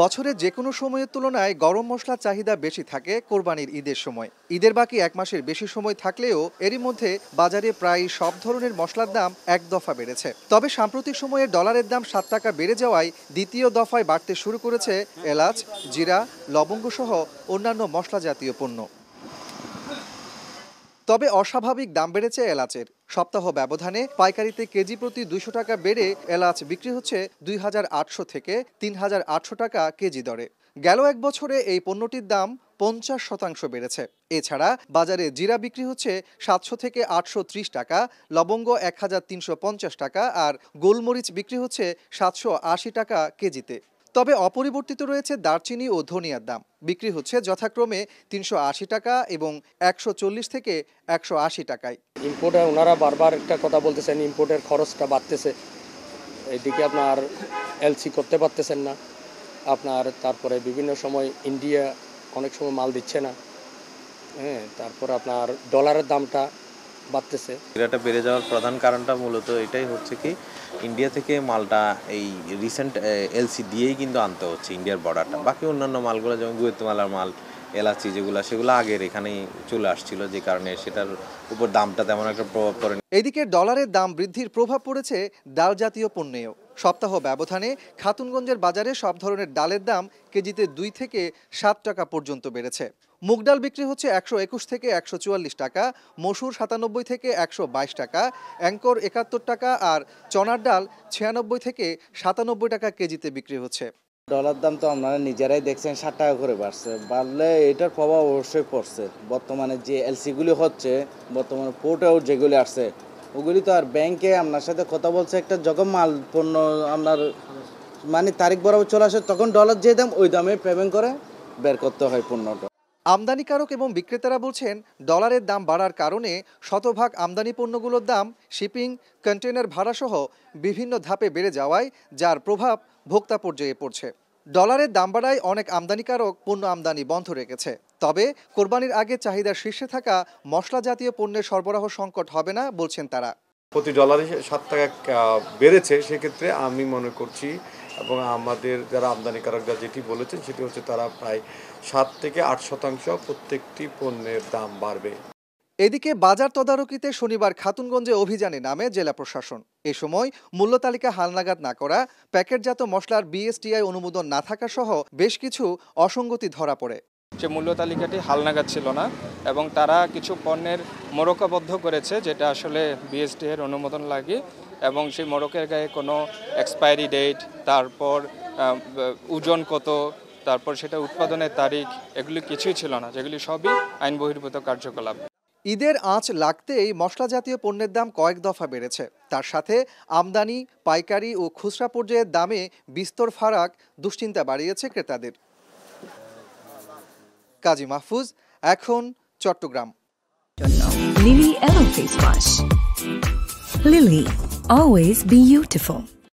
বছরের যে কোনো সময়ের তুলনায় গরম মশলার চাহিদা বেশি থাকে কোরবানির ঈদের সময় ঈদের বাকি এক মাসের বেশি সময় থাকলেও এরই মধ্যে বাজারে প্রায় সব ধরনের মশলার দাম এক দফা বেড়েছে তবে সাম্প্রতিক সময়ে ডলারের দাম সাত টাকা বেড়ে যাওয়ায় দ্বিতীয় দফায় বাড়তে শুরু করেছে এলাচ জিরা লবঙ্গ সহ অন্যান্য মশলা জাতীয় পণ্য তবে অস্বাভাবিক দাম বেড়েছে এলাচের সপ্তাহ ব্যবধানে পাইকারিতে কেজি প্রতি দুইশো টাকা বেড়ে এলাচ বিক্রি হচ্ছে দুই থেকে তিন টাকা কেজি দরে গেল এক বছরে এই পণ্যটির দাম পঞ্চাশ শতাংশ বেড়েছে এছাড়া বাজারে জিরা বিক্রি হচ্ছে সাতশো থেকে আটশো টাকা লবঙ্গ এক টাকা আর গোলমরিচ বিক্রি হচ্ছে সাতশো টাকা কেজিতে তবে অপরিবর্তিত রয়েছে দারচিনি ও ধনিয়ার দাম বিক্রি হচ্ছে যথাক্রমে তিনশো টাকা এবং একশো থেকে একশো টাকায় ইম্পোর্টে ওনারা বারবার একটা কথা বলতেছেন ইম্পোর্টের খরচটা বাড়তেছে এদিকে আপনার এলসি করতে পারতেছেন না আপনার তারপরে বিভিন্ন সময় ইন্ডিয়া অনেক সময় মাল দিচ্ছে না হ্যাঁ তারপর আপনার ডলারের দামটা বাড়তেছে এটা বেড়ে যাওয়ার প্রধান কারণটা মূলত এটাই হচ্ছে কি ইন্ডিয়া থেকে মালটা এই রিসেন্ট এলসি দিয়েই কিন্তু আনতে হচ্ছে ইন্ডিয়ার বর্ডারটা বাকি অন্যান্য মালগুলো যেমন গুয়েতমালার মাল এলাচি যেগুলো সেগুলো আগের এখানেই চলে আসছিল যে কারণে সেটার উপর দামটা তেমন একটা প্রভাব পড়েনি এদিকে ডলারের দাম বৃদ্ধির প্রভাব পড়েছে ডাল জাতীয় পণ্যেও সপ্তাহ ব্যবধানে খাতুনগঞ্জের বাজারে সব ধরনের ডালের দাম কেজিতে দুই থেকে সাত টাকা পর্যন্ত বেড়েছে মুগ ডাল বিক্রি হচ্ছে একশো একুশ থেকে একশো চুয়াল্লিশ টাকা মসুর সাতানব্বই থেকে একশো বাইশ টাকা অ্যাঙ্কর একাত্তর টাকা আর চনার ডাল ছিয়ানব্বই থেকে সাতানব্বই টাকা কেজিতে বিক্রি হচ্ছে ডলার দাম তো আপনারা নিজেরাই দেখছেন ষাট টাকা করে বাড়ছে বাড়লে এটার প্রভাব অবশ্যই পড়ছে বর্তমানে যে এলসিগুলি হচ্ছে বর্তমানে পোর্ট আউট যেগুলি আসছে ওগুলি তো আর ব্যাংকে আপনার সাথে কথা বলছে একটা যখন মাল পণ্য আপনার মানে তারিখ বরাবর চলে আসে তখন ডলার যে দাম ওই দামে পেমেন্ট করে বের করতে হয় পণ্যটা আমদানিকারক এবং বিক্রেতারা বলছেন ডলারের দাম বাড়ার কারণে শতভাগ আমদানি পণ্যগুলোর দাম শিপিং কন্টেনার ভাড়াসহ বিভিন্ন ধাপে বেড়ে যাওয়ায় যার প্রভাব ভোক্তা পর্যায়ে পড়ছে ডলারের দাম বাড়ায় অনেক আমদানিকারক পণ্য আমদানি বন্ধ রেখেছে তবে কোরবানির আগে চাহিদার শীর্ষে থাকা মশলা জাতীয় পণ্যের সরবরাহ সংকট হবে না বলছেন তারা প্রতি ডলারে সাত টাকা বেড়েছে সেক্ষেত্রে আমি মনে করছি এবং আমাদের যারা আমদানিকারকরা যেটি বলেছেন সেটি হচ্ছে তারা প্রায় সাত থেকে আট শতাংশ প্রত্যেকটি পণ্যের দাম বাড়বে এদিকে বাজার তদারকিতে শনিবার খাতুনগঞ্জে অভিযানে নামে জেলা প্রশাসন এ সময় মূল্য তালিকা হালনাগাদ না করা প্যাকেটজাত মশলার বিএসটিআই অনুমোদন না থাকা সহ বেশ কিছু অসঙ্গতি ধরা পড়ে যে মূল্য তালিকাটি হালনাগাদ ছিল না এবং তারা কিছু পণ্যের মোড়কাবদ্ধ করেছে যেটা আসলে বিএসটি এর অনুমোদন লাগে এবং সেই মোড়কের গায়ে কোনো এক্সপায়ারি ডেট তারপর ওজন কত তারপর সেটা উৎপাদনের তারিখ এগুলি কিছুই ছিল না যেগুলি সবই আইন বহির্ভূত কার্যকলাপ ঈদের আঁচ লাগতেই মশলা জাতীয় পণ্যের দাম কয়েক দফা বেড়েছে তার সাথে আমদানি পাইকারি ও খুচরা পর্যায়ের দামে বিস্তর ফারাক দুশ্চিন্তা বাড়িয়েছে ক্রেতাদের কাজী মাহফুজ এখন Chittagong Lily aloe face wash